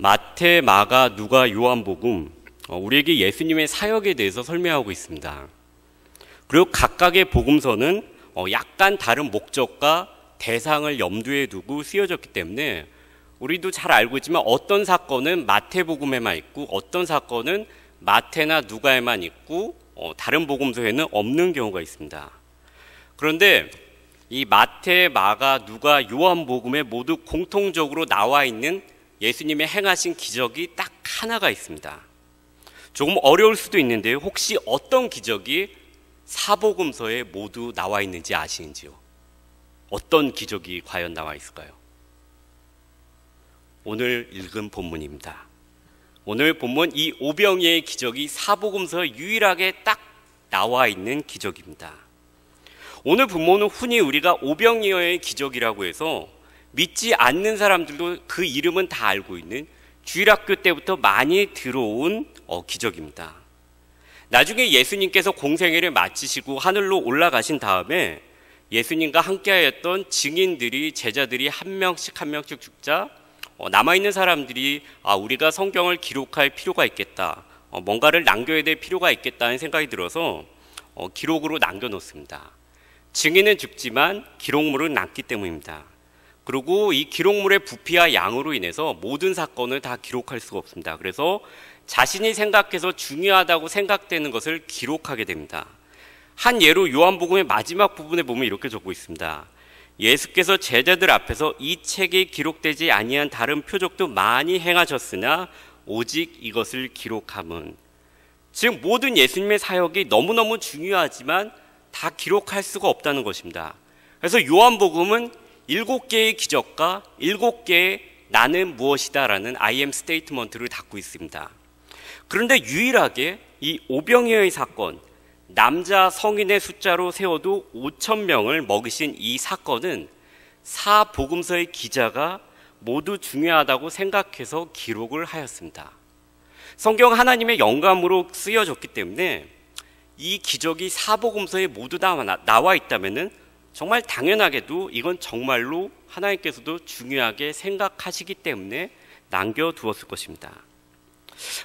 마태, 마가, 누가, 요한복음 어, 우리에게 예수님의 사역에 대해서 설명하고 있습니다. 그리고 각각의 복음서는 어, 약간 다른 목적과 대상을 염두에 두고 쓰여졌기 때문에 우리도 잘 알고 있지만 어떤 사건은 마태복음에만 있고 어떤 사건은 마태나 누가에만 있고 어, 다른 복음서에는 없는 경우가 있습니다. 그런데 이 마태, 마가, 누가, 요한복음에 모두 공통적으로 나와 있는 예수님의 행하신 기적이 딱 하나가 있습니다. 조금 어려울 수도 있는데 혹시 어떤 기적이 사복음서에 모두 나와 있는지 아시는지요? 어떤 기적이 과연 나와 있을까요? 오늘 읽은 본문입니다. 오늘 본문 이 오병이의 기적이 사복음서 유일하게 딱 나와 있는 기적입니다. 오늘 본문은 흔히 우리가 오병이어의 기적이라고 해서 믿지 않는 사람들도 그 이름은 다 알고 있는 주일학교 때부터 많이 들어온 어, 기적입니다. 나중에 예수님께서 공생애를 마치시고 하늘로 올라가신 다음에 예수님과 함께하였던 증인들이 제자들이 한 명씩 한 명씩 죽자 어, 남아있는 사람들이 아 우리가 성경을 기록할 필요가 있겠다 어, 뭔가를 남겨야 될 필요가 있겠다는 생각이 들어서 기록으로 남겨놓습니다. 증인은 죽지만 기록물은 남기 때문입니다. 그리고 이 기록물의 부피와 양으로 인해서 모든 사건을 다 기록할 수가 없습니다. 그래서 자신이 생각해서 중요하다고 생각되는 것을 기록하게 됩니다. 한 예로 요한복음의 마지막 부분에 보면 이렇게 적고 있습니다. 예수께서 제자들 앞에서 이 책에 기록되지 아니한 다른 표적도 많이 행하셨으나 오직 이것을 기록함은 즉 모든 예수님의 사역이 너무너무 중요하지만 다 기록할 수가 없다는 것입니다. 그래서 요한복음은 일곱 개의 기적과 일곱 개의 나는 무엇이다라는 I am 스테이트먼트를 닫고 있습니다. 그런데 유일하게 이 오병이어의 사건, 남자 성인의 숫자로 세워도 5천 명을 먹이신 이 사건은 사 복음서의 기자가 모두 중요하다고 생각해서 기록을 하였습니다. 성경 하나님의 영감으로 쓰여졌기 때문에 이 기적이 사복음서에 모두 나와 있다면은 정말 당연하게도 이건 정말로 하나님께서도 중요하게 생각하시기 때문에 남겨두었을 것입니다.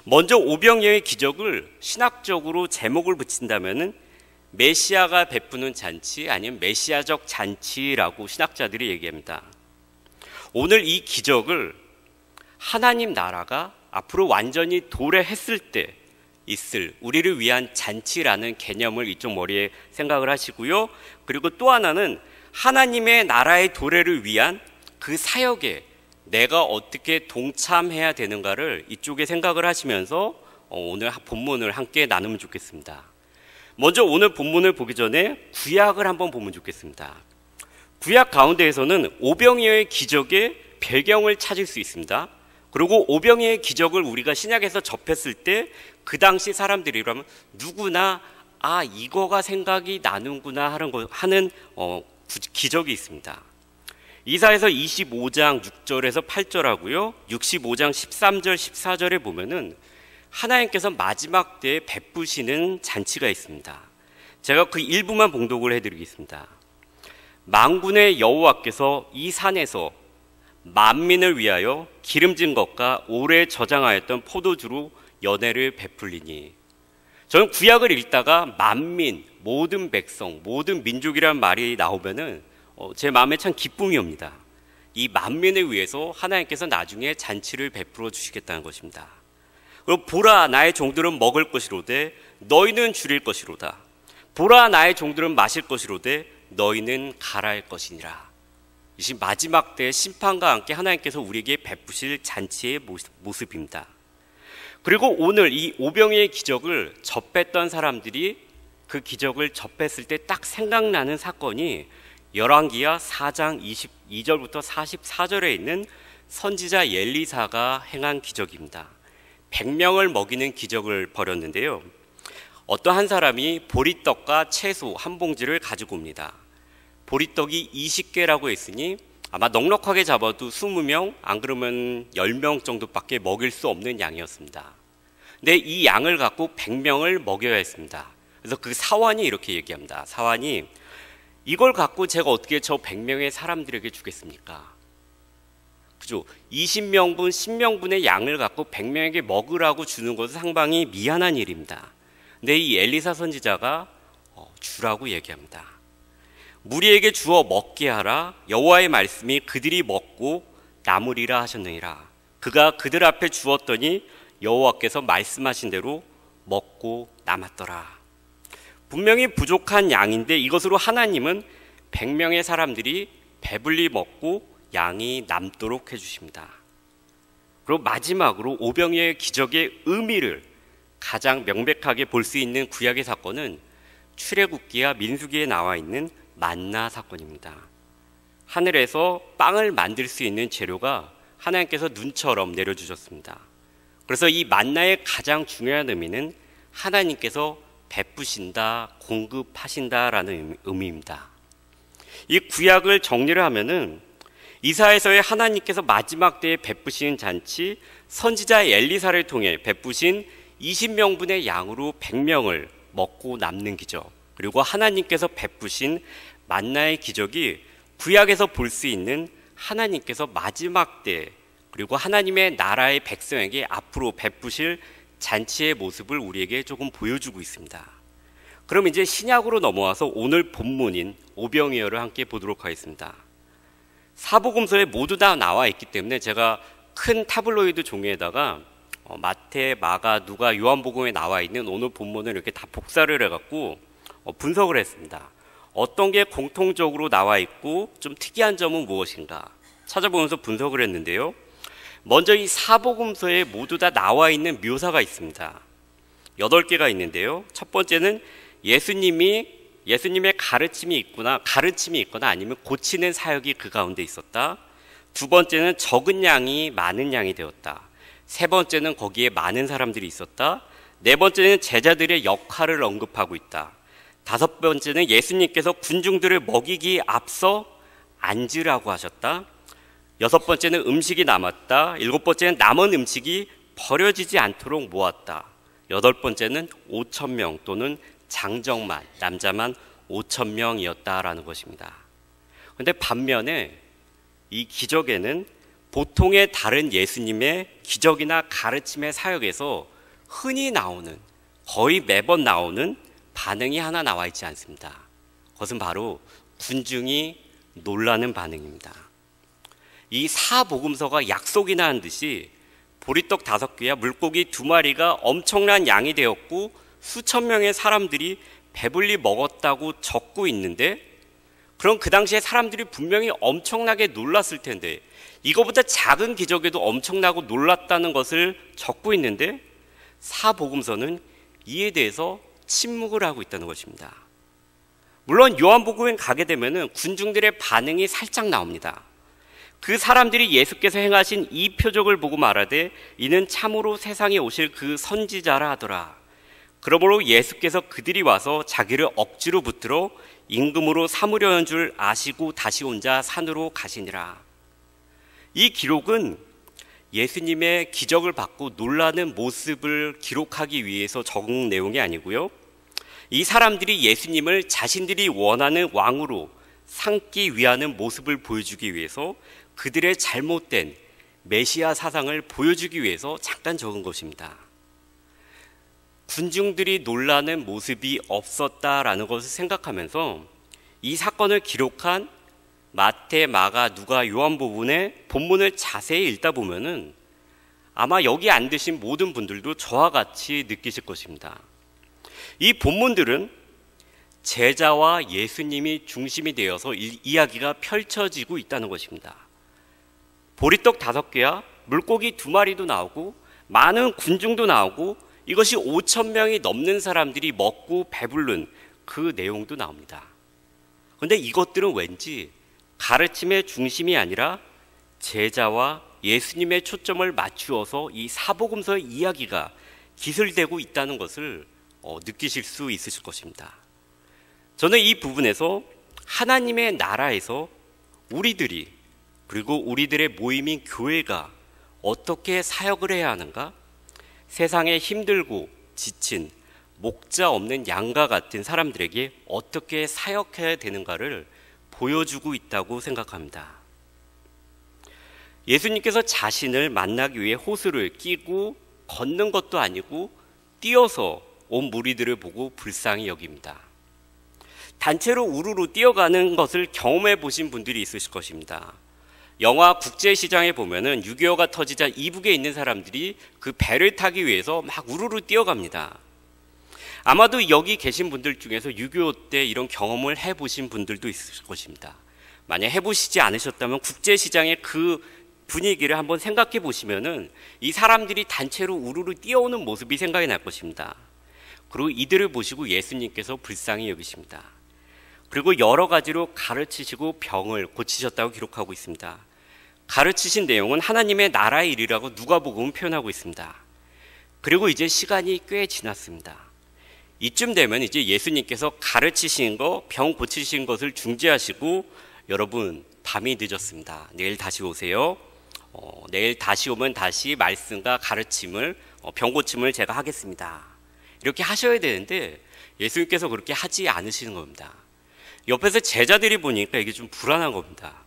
먼저 오병이의 기적을 신학적으로 제목을 붙인다면은 메시아가 베푸는 잔치 아니면 메시아적 잔치라고 신학자들이 얘기합니다. 오늘 이 기적을 하나님 나라가 앞으로 완전히 도래했을 때 있을 우리를 위한 잔치라는 개념을 이쪽 머리에 생각을 하시고요. 그리고 또 하나는 하나님의 나라의 도래를 위한 그 사역에 내가 어떻게 동참해야 되는가를 이쪽에 생각을 하시면서 어, 오늘 본문을 함께 나누면 좋겠습니다. 먼저 오늘 본문을 보기 전에 구약을 한번 보면 좋겠습니다. 구약 가운데에서는 오병이어의 기적의 배경을 찾을 수 있습니다. 그리고 오병이의 기적을 우리가 신약에서 접했을 때그 당시 사람들이 그러면 누구나 아 이거가 생각이 나는구나 하는 거 하는 어, 기적이 있습니다. 이사에서 25장 6절에서 8절하고요. 65장 13절 14절에 보면은 하나님께서 마지막 때에 베푸시는 잔치가 있습니다. 제가 그 일부만 봉독을 해드리겠습니다. 망군의 여호와께서 이 산에서 만민을 위하여 기름진 것과 오래 저장하였던 포도주로 연애를 베풀리니 저는 구약을 읽다가 만민, 모든 백성, 모든 민족이란 말이 나오면은 어, 제 마음에 참 기쁨이 옵니다. 이 만민을 위해서 하나님께서 나중에 잔치를 베풀어 주시겠다는 것입니다. 그리고 보라 나의 종들은 먹을 것이로되 너희는 줄일 것이로다. 보라 나의 종들은 마실 것이로되 너희는 갈아할 것이니라. 이 마지막 때 심판과 함께 하나님께서 우리에게 베푸실 잔치의 모습입니다. 그리고 오늘 이 오병의 기적을 접했던 사람들이 그 기적을 접했을 때 딱 생각나는 사건이 열왕기야 4장 22절부터 44절에 있는 선지자 엘리사가 행한 기적입니다. 100명을 먹이는 기적을 벌였는데요. 어떠한 사람이 보리떡과 채소 한 봉지를 가지고 옵니다. 보리떡이 20개라고 했으니 아마 넉넉하게 잡아도 20명, 안 그러면 10명 정도밖에 먹일 수 없는 양이었습니다. 근데 이 양을 갖고 100명을 먹여야 했습니다. 그래서 그 사환이 이렇게 얘기합니다. 사환이 이걸 갖고 제가 어떻게 저 100명의 사람들에게 주겠습니까? 그죠? 20명분, 10명분의 양을 갖고 100명에게 먹으라고 주는 것은 상당히 미안한 일입니다. 근데 이 엘리사 선지자가 어, 주라고 얘기합니다. 무리에게 주어 먹게 하라 여호와의 말씀이 그들이 먹고 나으리라 하셨느니라 그가 그들 앞에 주었더니 여호와께서 말씀하신 대로 먹고 남았더라 분명히 부족한 양인데 이것으로 하나님은 100명의 사람들이 배불리 먹고 양이 남도록 해 주십니다. 그리고 마지막으로 오병의 기적의 의미를 가장 명백하게 볼 수 있는 구약의 사건은 출애굽기와 민수기에 나와 있는 만나 사건입니다. 하늘에서 빵을 만들 수 있는 재료가 하나님께서 눈처럼 내려주셨습니다. 그래서 이 만나의 가장 중요한 의미는 하나님께서 베푸신다, 공급하신다라는 의미입니다. 이 구약을 정리를 하면은 이사에서의 하나님께서 마지막 때에 베푸신 잔치 선지자 엘리사를 통해 베푸신 20명분의 양으로 100명을 먹고 남는 기적. 그리고 하나님께서 베푸신 만나의 기적이 구약에서 볼 수 있는 하나님께서 마지막 때 그리고 하나님의 나라의 백성에게 앞으로 베푸실 잔치의 모습을 우리에게 조금 보여주고 있습니다. 그럼 이제 신약으로 넘어와서 오늘 본문인 오병이어를 함께 보도록 하겠습니다. 사복음서에 모두 다 나와 있기 때문에 제가 큰 타블로이드 종이에다가 어, 마태, 마가, 누가, 요한복음에 나와 있는 오늘 본문을 이렇게 다 복사를 해갖고 어, 분석을 했습니다. 어떤 게 공통적으로 나와 있고 좀 특이한 점은 무엇인가 찾아보면서 분석을 했는데요. 먼저 이 사복음서에 모두 다 나와 있는 묘사가 있습니다. 여덟 개가 있는데요. 첫 번째는 예수님이 예수님의 가르침이 있거나 가르침이 있거나 아니면 고치는 사역이 그 가운데 있었다. 두 번째는 적은 양이 많은 양이 되었다. 세 번째는 거기에 많은 사람들이 있었다. 네 번째는 제자들의 역할을 언급하고 있다. 다섯 번째는 예수님께서 군중들을 먹이기 앞서 앉으라고 하셨다. 여섯 번째는 음식이 남았다. 일곱 번째는 남은 음식이 버려지지 않도록 모았다. 여덟 번째는 5천 명 또는 장정만 남자만 5천 명이었다라는 것입니다. 그런데 반면에 이 기적에는 보통의 다른 예수님의 기적이나 가르침의 사역에서 흔히 나오는 거의 매번 나오는 반응이 하나 나와 있지 않습니다. 그것은 바로 군중이 놀라는 반응입니다. 이 사복음서가 약속이나 한 듯이 보리떡 다섯 개와 물고기 두 마리가 엄청난 양이 되었고 수천 명의 사람들이 배불리 먹었다고 적고 있는데 그럼 그 당시에 사람들이 분명히 엄청나게 놀랐을 텐데 이거보다 작은 기적에도 엄청나고 놀랐다는 것을 적고 있는데 사복음서는 이에 대해서 침묵을 하고 있다는 것입니다. 물론 요한복음에 가게 되면 군중들의 반응이 살짝 나옵니다. 그 사람들이 예수께서 행하신 이 표적을 보고 말하되 이는 참으로 세상에 오실 그 선지자라 하더라. 그러므로 예수께서 그들이 와서 자기를 억지로 붙들어 임금으로 삼으려는 줄 아시고 다시 혼자 산으로 가시니라. 이 기록은 예수님의 기적을 받고 놀라는 모습을 기록하기 위해서 적은 내용이 아니고요. 이 사람들이 예수님을 자신들이 원하는 왕으로 삼기 위하는 모습을 보여주기 위해서 그들의 잘못된 메시아 사상을 보여주기 위해서 잠깐 적은 것입니다. 군중들이 놀라는 모습이 없었다라는 것을 생각하면서 이 사건을 기록한 마태, 마가, 누가, 요한 부분의 본문을 자세히 읽다 보면은 아마 여기 안으신 모든 분들도 저와 같이 느끼실 것입니다. 이 본문들은 제자와 예수님이 중심이 되어서 이, 이야기가 펼쳐지고 있다는 것입니다. 보리떡 다섯 개야 물고기 두 마리도 나오고 많은 군중도 나오고 이것이 5천 명이 넘는 사람들이 먹고 배부른 그 내용도 나옵니다. 그런데 이것들은 왠지 가르침의 중심이 아니라 제자와 예수님의 초점을 맞추어서 이 사복음서의 이야기가 기술되고 있다는 것을 어, 느끼실 수 있으실 것입니다. 저는 이 부분에서 하나님의 나라에서 우리들이 그리고 우리들의 모임인 교회가 어떻게 사역을 해야 하는가? 세상에 힘들고 지친 목자 없는 양과 같은 사람들에게 어떻게 사역해야 되는가를 보여주고 있다고 생각합니다. 예수님께서 자신을 만나기 위해 호수를 끼고 걷는 것도 아니고 뛰어서 온 무리들을 보고 불쌍히 여깁니다. 단체로 우르르 뛰어가는 것을 경험해 보신 분들이 있으실 것입니다. 영화 국제시장에 보면은 6.25가 터지자 이북에 있는 사람들이 그 배를 타기 위해서 막 우르르 뛰어갑니다. 아마도 여기 계신 분들 중에서 6.25 때 이런 경험을 해보신 분들도 있을 것입니다. 만약 해보시지 않으셨다면 국제시장의 그 분위기를 한번 생각해 보시면은 이 사람들이 단체로 우르르 뛰어오는 모습이 생각이 날 것입니다. 그리고 이들을 보시고 예수님께서 불쌍히 여기십니다. 그리고 여러 가지로 가르치시고 병을 고치셨다고 기록하고 있습니다. 가르치신 내용은 하나님의 나라의 일이라고 누가복음 표현하고 있습니다. 그리고 이제 시간이 꽤 지났습니다. 이쯤 되면 이제 예수님께서 가르치신 거, 병 고치신 것을 중지하시고 여러분 밤이 늦었습니다. 내일 다시 오세요. 어, 내일 다시 오면 다시 말씀과 가르침을 어, 병 고침을 제가 하겠습니다. 이렇게 하셔야 되는데 예수님께서 그렇게 하지 않으시는 겁니다. 옆에서 제자들이 보니까 이게 좀 불안한 겁니다.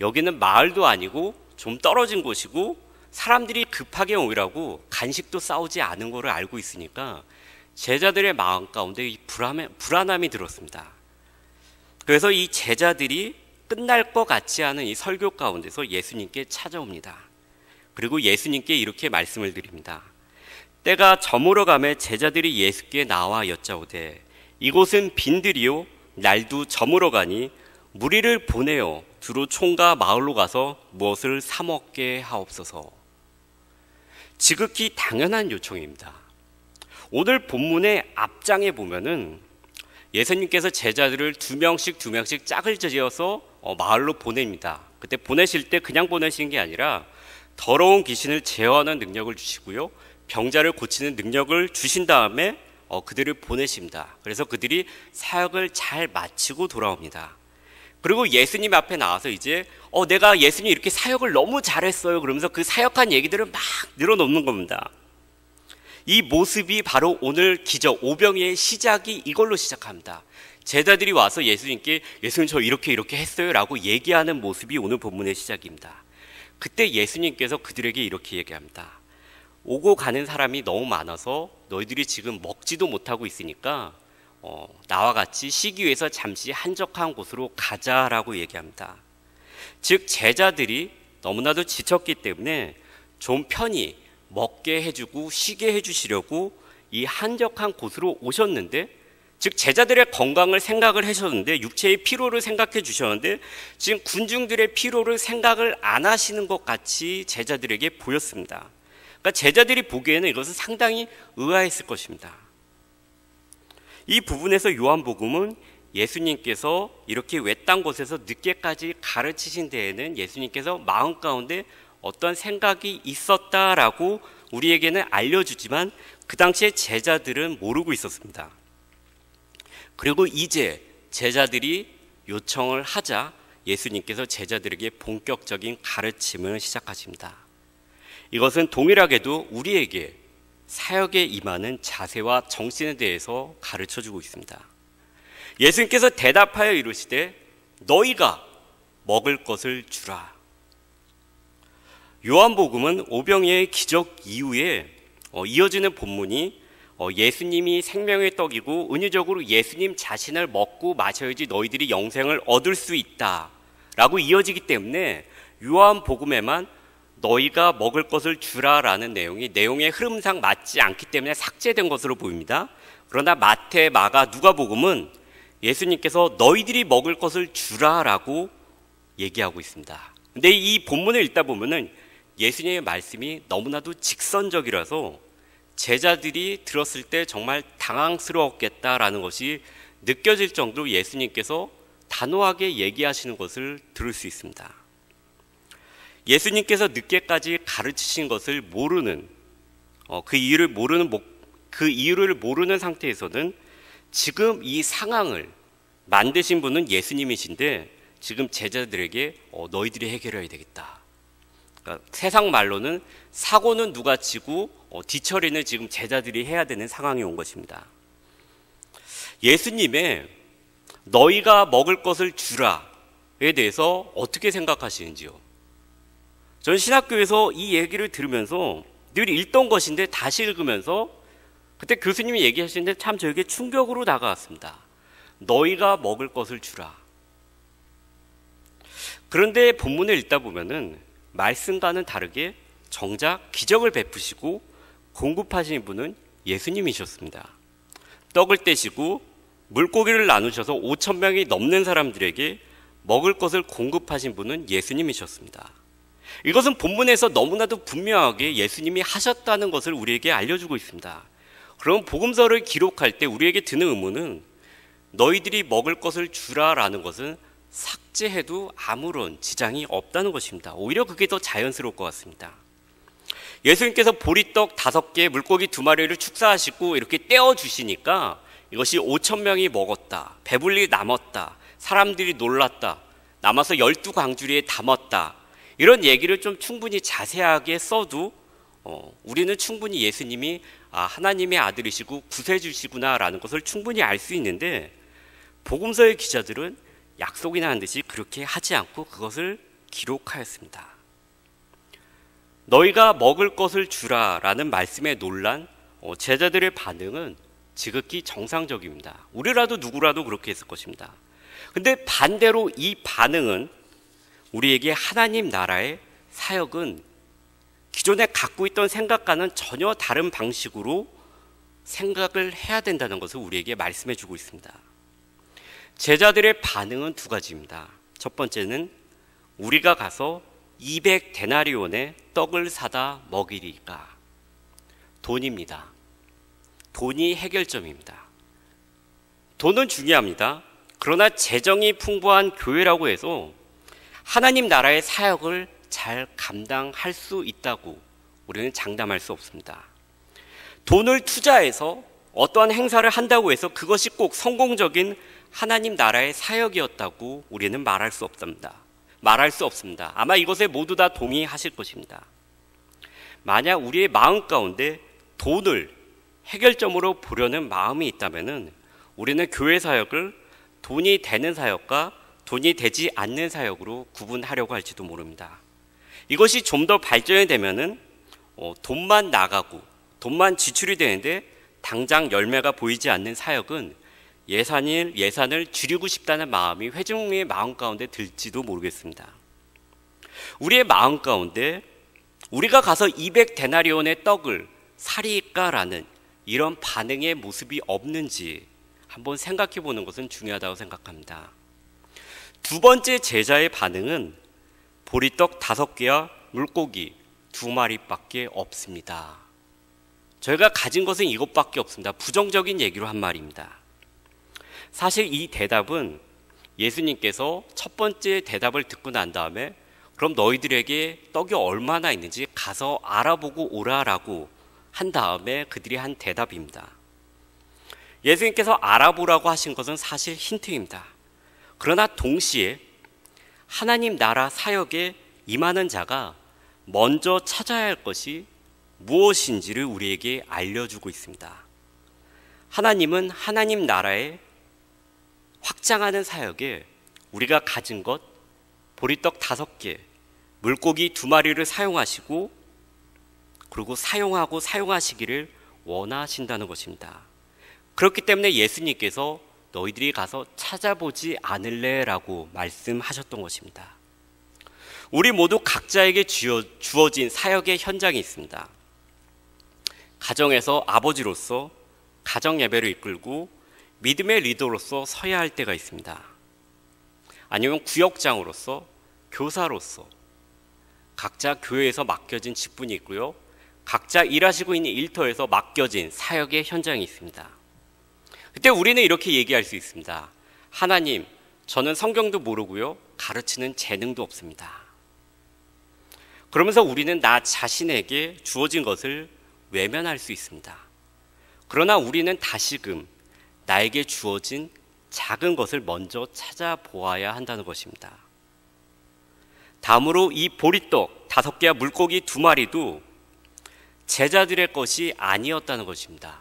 여기는 마을도 아니고 좀 떨어진 곳이고 사람들이 급하게 오라고 간식도 싸우지 않은 거를 알고 있으니까 제자들의 마음 가운데 이 불안함, 불안함이 들었습니다. 그래서 이 제자들이 끝날 것 같지 않은 이 설교 가운데서 예수님께 찾아옵니다. 그리고 예수님께 이렇게 말씀을 드립니다. 때가 저물어 감에 제자들이 예수께 나와 여짜오되 이곳은 빈들이요 날도 저물어 가니 무리를 보내어 두루 총과 마을로 가서 무엇을 사 먹게 하옵소서. 지극히 당연한 요청입니다. 오늘 본문의 앞장에 보면은 예수님께서 제자들을 두 명씩 두 명씩 짝을 지어서 어, 마을로 보냅니다. 그때 보내실 때 그냥 보내신 게 아니라 더러운 귀신을 제어하는 능력을 주시고요. 병자를 고치는 능력을 주신 다음에 어, 그들을 보내십니다. 그래서 그들이 사역을 잘 마치고 돌아옵니다. 그리고 예수님 앞에 나와서 이제 어 내가 예수님 이렇게 사역을 너무 잘했어요. 그러면서 그 사역한 얘기들을 막 늘어놓는 겁니다. 이 모습이 바로 오늘 기적 오병의 시작이 이걸로 시작합니다. 제자들이 와서 예수님께 예수님 저 이렇게 이렇게 했어요라고 얘기하는 모습이 오늘 본문의 시작입니다. 그때 예수님께서 그들에게 이렇게 얘기합니다. 오고 가는 사람이 너무 많아서 너희들이 지금 먹지도 못하고 있으니까 어, 나와 같이 쉬기 위해서 잠시 한적한 곳으로 가자라고 얘기합니다. 즉 제자들이 너무나도 지쳤기 때문에 좀 편히 먹게 해주고 쉬게 해주시려고 이 한적한 곳으로 오셨는데 즉 제자들의 건강을 생각을 하셨는데 육체의 피로를 생각해 주셨는데 지금 군중들의 피로를 생각을 안 하시는 것 같이 제자들에게 보였습니다. 그러니까 제자들이 보기에는 이것은 상당히 의아했을 것입니다. 이 부분에서 요한복음은 예수님께서 이렇게 외딴 곳에서 늦게까지 가르치신 데에는 예수님께서 마음 가운데 어떤 생각이 있었다라고 우리에게는 알려주지만 그 당시에 제자들은 모르고 있었습니다. 그리고 이제 제자들이 요청을 하자 예수님께서 제자들에게 본격적인 가르침을 시작하십니다. 이것은 동일하게도 우리에게 사역에 임하는 자세와 정신에 대해서 가르쳐 주고 있습니다. 예수님께서 대답하여 이르시되 너희가 먹을 것을 주라. 요한복음은 오병의 기적 이후에 어, 이어지는 본문이 어, 예수님이 생명의 떡이고 은유적으로 예수님 자신을 먹고 마셔야지 너희들이 영생을 얻을 수 있다. 라고 이어지기 때문에 요한복음에만 너희가 먹을 것을 주라라는 내용이 내용의 흐름상 맞지 않기 때문에 삭제된 것으로 보입니다. 그러나 마태, 마가, 누가복음은 예수님께서 너희들이 먹을 것을 주라라고 얘기하고 있습니다. 근데 이 본문을 읽다 보면은 예수님의 말씀이 너무나도 직선적이라서 제자들이 들었을 때 정말 당황스러웠겠다라는 것이 느껴질 정도로 예수님께서 단호하게 얘기하시는 것을 들을 수 있습니다. 예수님께서 늦게까지 가르치신 것을 모르는 어, 그 이유를 모르는 그 이유를 모르는 상태에서는 지금 이 상황을 만드신 분은 예수님이신데 지금 제자들에게 어, 너희들이 해결해야 되겠다. 그러니까 세상 말로는 사고는 누가 지고 어, 뒤처리는 지금 제자들이 해야 되는 상황이 온 것입니다. 예수님의 너희가 먹을 것을 주라에 대해서 어떻게 생각하시는지요? 전 신학교에서 이 얘기를 들으면서 늘 읽던 것인데 다시 읽으면서 그때 교수님이 얘기하시는데 참 저에게 충격으로 다가왔습니다. 너희가 먹을 것을 주라. 그런데 본문을 읽다 보면은 말씀과는 다르게 정작 기적을 베푸시고 공급하시 분은 예수님이셨습니다. 떡을 떼시고 물고기를 나누셔서 5천 명이 넘는 사람들에게 먹을 것을 공급하신 분은 예수님이셨습니다. 이것은 본문에서 너무나도 분명하게 예수님이 하셨다는 것을 우리에게 알려주고 있습니다. 그럼 복음서를 기록할 때 우리에게 드는 의무는 너희들이 먹을 것을 주라라는 것은 삭제해도 아무런 지장이 없다는 것입니다. 오히려 그게 더 자연스러울 것 같습니다. 예수님께서 보리떡 다섯 개, 물고기 두 마리를 축사하시고 이렇게 떼어 주시니까 이것이 5천 명이 먹었다. 배불리 남았다. 사람들이 놀랐다. 남아서 열두 광주리에 담았다. 이런 얘기를 좀 충분히 자세하게 써도 어, 우리는 충분히 예수님이 아, 하나님의 아들이시고 구세주시구나라는 것을 충분히 알 수 있는데 복음서의 기자들은 약속이나 한 듯이 그렇게 하지 않고 그것을 기록하였습니다. 너희가 먹을 것을 주라라는 말씀에 놀란 어, 제자들의 반응은 지극히 정상적입니다. 우리라도 누구라도 그렇게 했을 것입니다. 근데 반대로 이 반응은 우리에게 하나님 나라의 사역은 기존에 갖고 있던 생각과는 전혀 다른 방식으로 생각을 해야 된다는 것을 우리에게 말씀해 주고 있습니다. 제자들의 반응은 두 가지입니다. 첫 번째는 우리가 가서 200 데나리온의 떡을 사다 먹이리까. 돈입니다. 돈이 해결점입니다. 돈은 중요합니다. 그러나 재정이 풍부한 교회라고 해서 하나님 나라의 사역을 잘 감당할 수 있다고 우리는 장담할 수 없습니다. 돈을 투자해서 어떠한 행사를 한다고 해서 그것이 꼭 성공적인 하나님 나라의 사역이었다고 우리는 말할 수없답니다 말할 수 없습니다. 아마 이것에 모두 다 동의하실 것입니다. 만약 우리의 마음 가운데 돈을 해결점으로 보려는 마음이 있다면 우리는 교회 사역을 돈이 되는 사역과 돈이 되지 않는 사역으로 구분하려고 할지도 모릅니다. 이것이 좀 더 발전이 되면 어, 돈만 나가고 돈만 지출이 되는데 당장 열매가 보이지 않는 사역은 예산일, 예산을 줄이고 싶다는 마음이 회중의 마음 가운데 들지도 모르겠습니다. 우리의 마음 가운데 우리가 가서 200데나리온의 떡을 사리까라는 이런 반응의 모습이 없는지 한번 생각해 보는 것은 중요하다고 생각합니다. 두 번째 제자의 반응은 보리떡 다섯 개와 물고기 두 마리밖에 없습니다. 저희가 가진 것은 이것밖에 없습니다. 부정적인 얘기로 한 말입니다. 사실 이 대답은 예수님께서 첫 번째 대답을 듣고 난 다음에 그럼 너희들에게 떡이 얼마나 있는지 가서 알아보고 오라라고 한 다음에 그들이 한 대답입니다. 예수님께서 알아보라고 하신 것은 사실 힌트입니다. 그러나 동시에 하나님 나라 사역에 임하는 자가 먼저 찾아야 할 것이 무엇인지를 우리에게 알려주고 있습니다. 하나님은 하나님 나라에 확장하는 사역에 우리가 가진 것 보리떡 다섯 개, 물고기 두 마리를 사용하시고 그리고 사용하고 사용하시기를 원하신다는 것입니다. 그렇기 때문에 예수님께서 너희들이 가서 찾아보지 않을래라고 말씀하셨던 것입니다. 우리 모두 각자에게 주어진 사역의 현장이 있습니다. 가정에서 아버지로서 가정 예배를 이끌고 믿음의 리더로서 서야 할 때가 있습니다. 아니면 구역장으로서 교사로서 각자 교회에서 맡겨진 직분이 있고요. 각자 일하시고 있는 일터에서 맡겨진 사역의 현장이 있습니다. 그때 우리는 이렇게 얘기할 수 있습니다. 하나님, 저는 성경도 모르고요. 가르치는 재능도 없습니다. 그러면서 우리는 나 자신에게 주어진 것을 외면할 수 있습니다. 그러나 우리는 다시금 나에게 주어진 작은 것을 먼저 찾아보아야 한다는 것입니다. 다음으로 이 보리떡 다섯 개와 물고기 두 마리도 제자들의 것이 아니었다는 것입니다.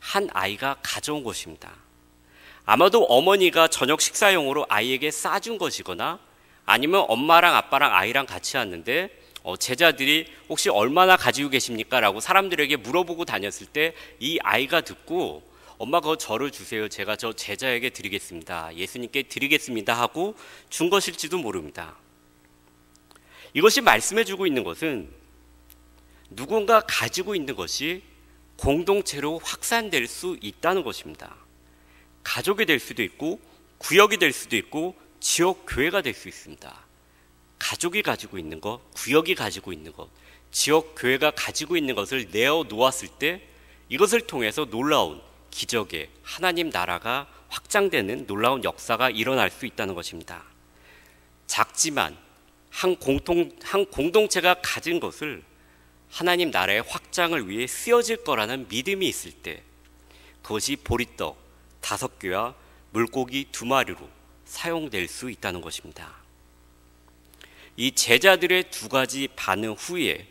한 아이가 가져온 것입니다. 아마도 어머니가 저녁 식사용으로 아이에게 싸준 것이거나 아니면 엄마랑 아빠랑 아이랑 같이 왔는데 어, 제자들이 혹시 얼마나 가지고 계십니까? 라고 사람들에게 물어보고 다녔을 때 이 아이가 듣고 엄마 그 저를 주세요. 제가 저 제자에게 드리겠습니다. 예수님께 드리겠습니다 하고 준 것일지도 모릅니다. 이것이 말씀해 주고 있는 것은 누군가 가지고 있는 것이 공동체로 확산될 수 있다는 것입니다. 가족이 될 수도 있고 구역이 될 수도 있고 지역 교회가 될 수 있습니다. 가족이 가지고 있는 것, 구역이 가지고 있는 것, 지역 교회가 가지고 있는 것을 내어 놓았을 때 이것을 통해서 놀라운 기적에 하나님 나라가 확장되는 놀라운 역사가 일어날 수 있다는 것입니다. 작지만 한 공통 한 공동체가 가진 것을 하나님 나라의 확장을 위해 쓰여질 거라는 믿음이 있을 때 그것이 보리떡 다섯 개와 물고기 두 마리로 사용될 수 있다는 것입니다. 이 제자들의 두 가지 반응 후에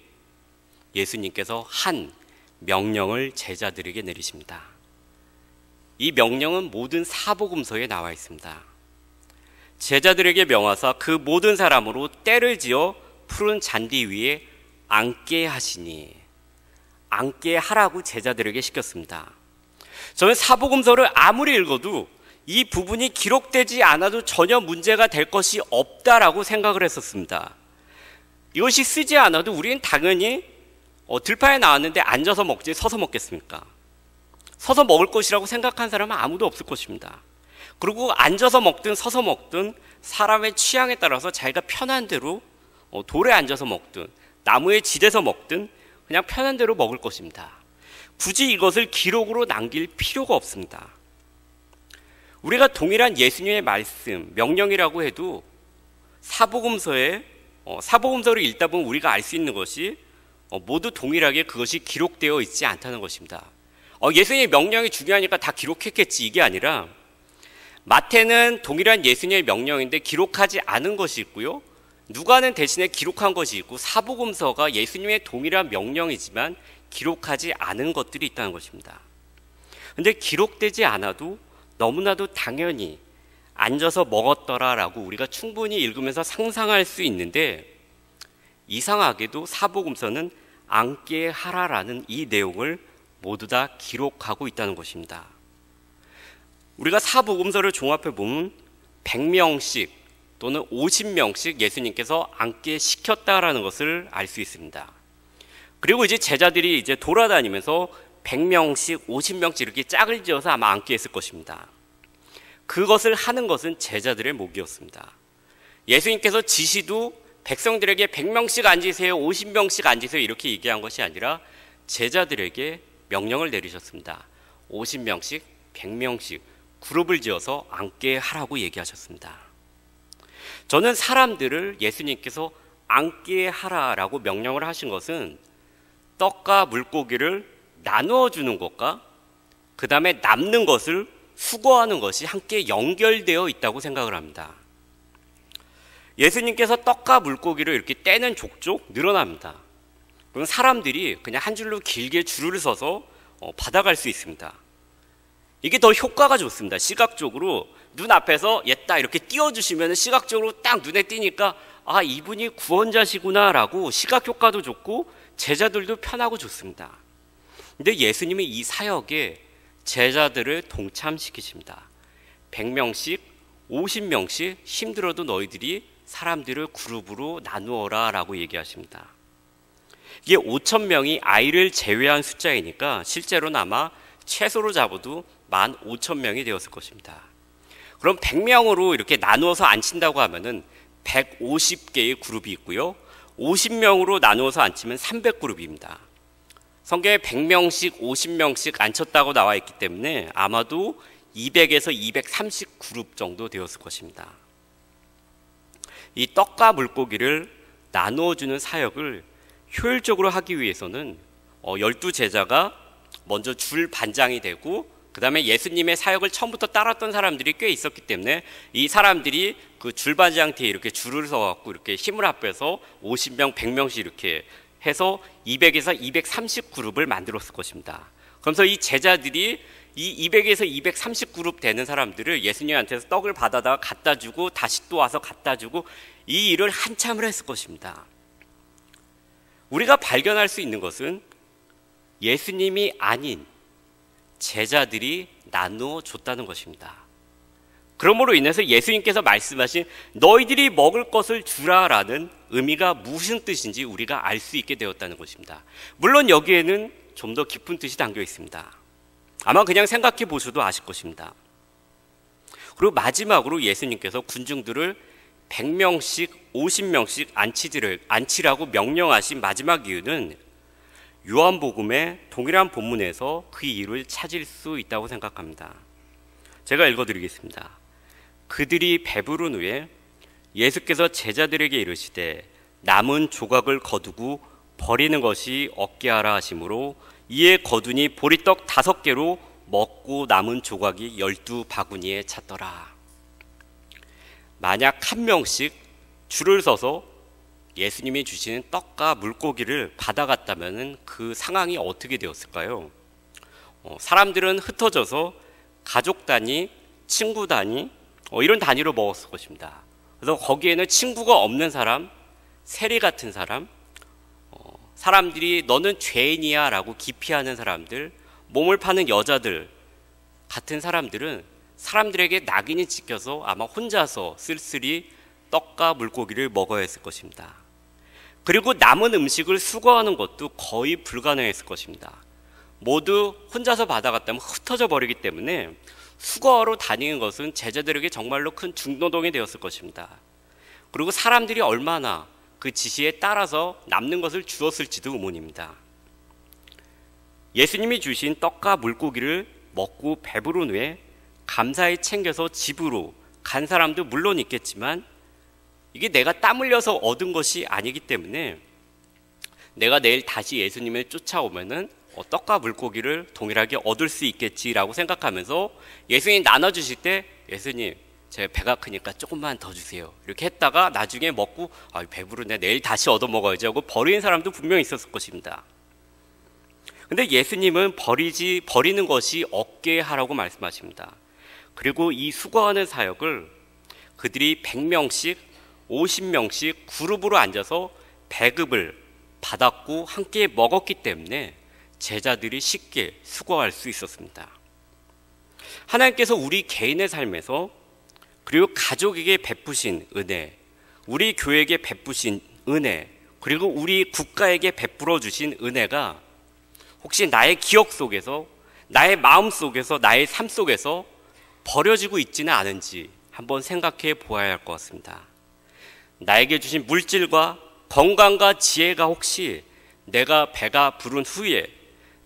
예수님께서 한 명령을 제자들에게 내리십니다. 이 명령은 모든 사복음서에 나와 있습니다. 제자들에게 명하사 그 모든 사람으로 때를 지어 푸른 잔디 위에 앉게 하시니 앉게 하라고 제자들에게 시켰습니다. 저는 사복음서를 아무리 읽어도 이 부분이 기록되지 않아도 전혀 문제가 될 것이 없다라고 생각을 했었습니다. 이것이 쓰지 않아도 우리는 당연히 어, 들판에 나왔는데 앉아서 먹지 서서 먹겠습니까? 서서 먹을 것이라고 생각한 사람은 아무도 없을 것입니다. 그리고 앉아서 먹든 서서 먹든 사람의 취향에 따라서 자기가 편한 대로 어, 돌에 앉아서 먹든 나무에 지대서 먹든 그냥 편한 대로 먹을 것입니다. 굳이 이것을 기록으로 남길 필요가 없습니다. 우리가 동일한 예수님의 말씀, 명령이라고 해도 사복음서에 어, 사복음서를 읽다 보면 우리가 알 수 있는 것이 어, 모두 동일하게 그것이 기록되어 있지 않다는 것입니다. 어, 예수님의 명령이 중요하니까 다 기록했겠지 이게 아니라 마태는 동일한 예수님의 명령인데 기록하지 않은 것이 있고요. 누가는 대신에 기록한 것이 있고 사복음서가 예수님의 동일한 명령이지만 기록하지 않은 것들이 있다는 것입니다. 근데 기록되지 않아도 너무나도 당연히 앉아서 먹었더라라고 우리가 충분히 읽으면서 상상할 수 있는데 이상하게도 사복음서는 앉게 하라라는 이 내용을 모두 다 기록하고 있다는 것입니다. 우리가 사복음서를 종합해 보면 100명씩 또는 50명씩 예수님께서 앉게 시켰다라는 것을 알 수 있습니다. 그리고 이제 제자들이 이제 돌아다니면서 100명씩 50명씩 이렇게 짝을 지어서 아마 앉게 했을 것입니다. 그것을 하는 것은 제자들의 목이었습니다. 예수님께서 지시도 백성들에게 100명씩 앉으세요, 50명씩 앉으세요 이렇게 얘기한 것이 아니라 제자들에게 명령을 내리셨습니다. 50명씩, 100명씩 그룹을 지어서 앉게 하라고 얘기하셨습니다. 저는 사람들을 예수님께서 앉게 하라라고 명령을 하신 것은 떡과 물고기를 나누어 주는 것과 그 다음에 남는 것을 수거하는 것이 함께 연결되어 있다고 생각을 합니다. 예수님께서 떡과 물고기를 이렇게 떼는 족족 늘어납니다. 그럼 사람들이 그냥 한 줄로 길게 줄을 서서 어, 받아갈 수 있습니다. 이게 더 효과가 좋습니다. 시각적으로 눈앞에서 옛다 이렇게 띄워주시면 시각적으로 딱 눈에 띄니까 아, 이분이 구원자시구나라고 시각 효과도 좋고 제자들도 편하고 좋습니다. 근데 예수님이 이 사역에 제자들을 동참시키십니다. 100명씩, 50명씩 힘들어도 너희들이 사람들을 그룹으로 나누어라 라고 얘기하십니다. 이게 5천 명이 아이를 제외한 숫자이니까 실제로는 아마 최소로 잡아도 1만 5천 명이 되었을 것입니다. 그럼 100명으로 이렇게 나누어서 앉힌다고 하면은 150개의 그룹이 있고요. 50명으로 나누어서 앉히면 300그룹입니다. 성경에 100명씩 50명씩 앉혔다고 나와 있기 때문에 아마도 200에서 230 그룹 정도 되었을 것입니다. 이 떡과 물고기를 나누어 주는 사역을 효율적으로 하기 위해서는 어, 열두 제자가 먼저 줄 반장이 되고 그 다음에 예수님의 사역을 처음부터 따랐던 사람들이 꽤 있었기 때문에 이 사람들이 그 줄반장 뒤에 이렇게 줄을 서갖고 이렇게 힘을 합해서 50명, 100명씩 이렇게 해서 200에서 230 그룹을 만들었을 것입니다. 그러면서 이 제자들이 이 200에서 230 그룹 되는 사람들을 예수님한테서 떡을 받아다가 갖다 주고 다시 또 와서 갖다 주고 이 일을 한참을 했을 것입니다. 우리가 발견할 수 있는 것은 예수님이 아닌 제자들이 나누어 줬다는 것입니다. 그러므로 인해서 예수님께서 말씀하신 너희들이 먹을 것을 주라라는 의미가 무슨 뜻인지 우리가 알 수 있게 되었다는 것입니다. 물론 여기에는 좀 더 깊은 뜻이 담겨 있습니다. 아마 그냥 생각해 보셔도 아실 것입니다. 그리고 마지막으로 예수님께서 군중들을 100명씩 50명씩 안치지를 안치라고 명령하신 마지막 이유는 요한복음의 동일한 본문에서 그 이유를 찾을 수 있다고 생각합니다. 제가 읽어드리겠습니다. 그들이 배부른 후에 예수께서 제자들에게 이르시되 남은 조각을 거두고 버리는 것이 없게 하라 하심으로 이에 거두니 보리떡 다섯 개로 먹고 남은 조각이 열두 바구니에 찼더라. 만약 한 명씩 줄을 서서 예수님이 주시는 떡과 물고기를 받아갔다면 그 상황이 어떻게 되었을까요? 어, 사람들은 흩어져서 가족 단위, 친구 단위, 어, 이런 단위로 먹었을 것입니다. 그래서 거기에는 친구가 없는 사람, 세리 같은 사람, 어, 사람들이 너는 죄인이야 라고 기피하는 사람들, 몸을 파는 여자들 같은 사람들은 사람들에게 낙인이 찍혀서 아마 혼자서 쓸쓸히 떡과 물고기를 먹어야 했을 것입니다. 그리고 남은 음식을 수거하는 것도 거의 불가능했을 것입니다. 모두 혼자서 받아갔다면 흩어져 버리기 때문에 수거하러 다니는 것은 제자들에게 정말로 큰 중노동이 되었을 것입니다. 그리고 사람들이 얼마나 그 지시에 따라서 남는 것을 주었을지도 의문입니다. 예수님이 주신 떡과 물고기를 먹고 배부른 후에 감사히 챙겨서 집으로 간 사람도 물론 있겠지만 이게 내가 땀 흘려서 얻은 것이 아니기 때문에 내가 내일 다시 예수님을 쫓아오면은 떡과 물고기를 동일하게 얻을 수 있겠지라고 생각하면서 예수님 나눠주실 때 예수님 제 배가 크니까 조금만 더 주세요 이렇게 했다가 나중에 먹고 아, 배부르네 내일 다시 얻어 먹어야지 하고 버리는 사람도 분명히 있었을 것입니다. 근데 예수님은 버리지 버리는 것이 얻게 하라고 말씀하십니다. 그리고 이 수거하는 사역을 그들이 100명씩 50명씩 그룹으로 앉아서 배급을 받았고 함께 먹었기 때문에 제자들이 쉽게 수거할 수 있었습니다. 하나님께서 우리 개인의 삶에서 그리고 가족에게 베푸신 은혜, 우리 교회에게 베푸신 은혜, 그리고 우리 국가에게 베풀어 주신 은혜가 혹시 나의 기억 속에서, 나의 마음 속에서, 나의 삶 속에서 버려지고 있지는 않은지 한번 생각해 보아야 할 것 같습니다. 나에게 주신 물질과 건강과 지혜가 혹시 내가 배가 부른 후에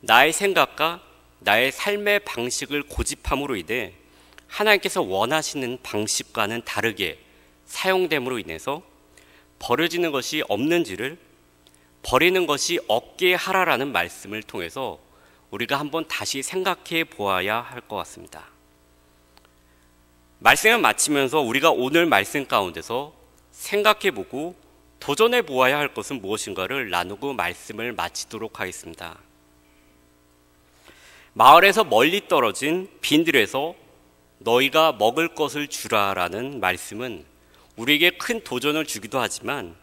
나의 생각과 나의 삶의 방식을 고집함으로 인해 하나님께서 원하시는 방식과는 다르게 사용됨으로 인해서 버려지는 것이 없는지를 버리는 것이 없게 하라라는 말씀을 통해서 우리가 한번 다시 생각해 보아야 할 것 같습니다. 말씀을 마치면서 우리가 오늘 말씀 가운데서 생각해 보고 도전해 보아야 할 것은 무엇인가를 나누고 말씀을 마치도록 하겠습니다. 마을에서 멀리 떨어진 빈들에서 너희가 먹을 것을 주라라는 말씀은 우리에게 큰 도전을 주기도 하지만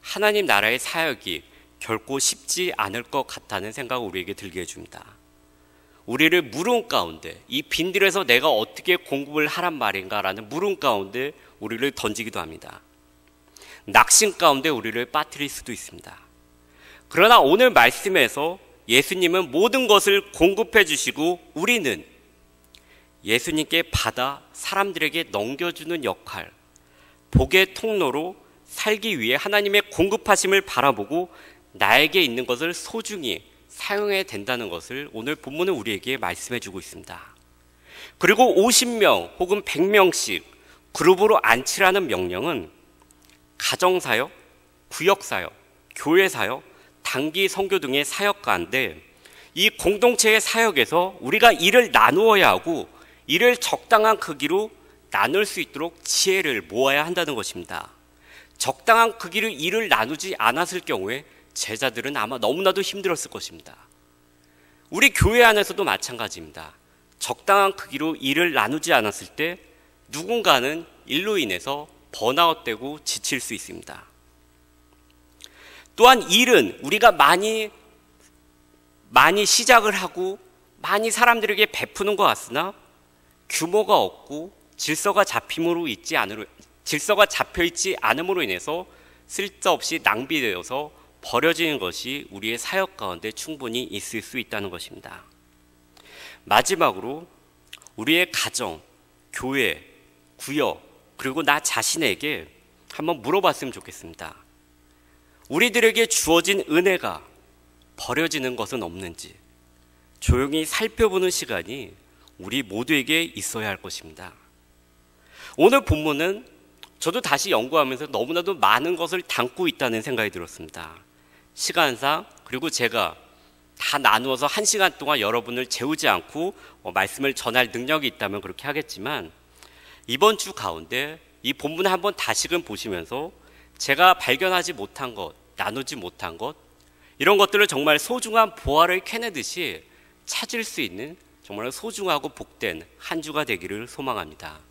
하나님 나라의 사역이 결코 쉽지 않을 것 같다는 생각을 우리에게 들게 해줍니다. 우리를 물음 가운데 이 빈들에서 내가 어떻게 공급을 하란 말인가라는 물음 가운데 우리를 던지기도 합니다. 낙심 가운데 우리를 빠뜨릴 수도 있습니다. 그러나 오늘 말씀에서 예수님은 모든 것을 공급해 주시고 우리는 예수님께 받아 사람들에게 넘겨주는 역할, 복의 통로로 살기 위해 하나님의 공급하심을 바라보고 나에게 있는 것을 소중히 사용해야 된다는 것을 오늘 본문은 우리에게 말씀해 주고 있습니다. 그리고 50명 혹은 100명씩 그룹으로 안치라는 명령은 가정사역, 구역사역, 교회사역, 단기 성교 등의 사역가인데 이 공동체의 사역에서 우리가 일을 나누어야 하고 이를 적당한 크기로 나눌 수 있도록 지혜를 모아야 한다는 것입니다. 적당한 크기로 일을 나누지 않았을 경우에 제자들은 아마 너무나도 힘들었을 것입니다. 우리 교회 안에서도 마찬가지입니다. 적당한 크기로 일을 나누지 않았을 때 누군가는 일로 인해서 번아웃되고 지칠 수 있습니다. 또한 일은 우리가 많이 많이 시작을 하고 많이 사람들에게 베푸는 것 같으나 규모가 없고 질서가 잡힘으로 있지 않으로 질서가 잡혀 있지 않음으로 인해서 쓸데없이 낭비되어서 버려지는 것이 우리의 사역 가운데 충분히 있을 수 있다는 것입니다. 마지막으로 우리의 가정, 교회, 구역, 그리고 나 자신에게 한번 물어봤으면 좋겠습니다. 우리들에게 주어진 은혜가 버려지는 것은 없는지 조용히 살펴보는 시간이 우리 모두에게 있어야 할 것입니다. 오늘 본문은 저도 다시 연구하면서 너무나도 많은 것을 담고 있다는 생각이 들었습니다. 시간상 그리고 제가 다 나누어서 한 시간 동안 여러분을 재우지 않고 어, 말씀을 전할 능력이 있다면 그렇게 하겠지만 이번 주 가운데 이 본문을 한번 다시금 보시면서 제가 발견하지 못한 것, 나누지 못한 것 이런 것들을 정말 소중한 보화를 캐내듯이 찾을 수 있는 정말 소중하고 복된 한 주가 되기를 소망합니다.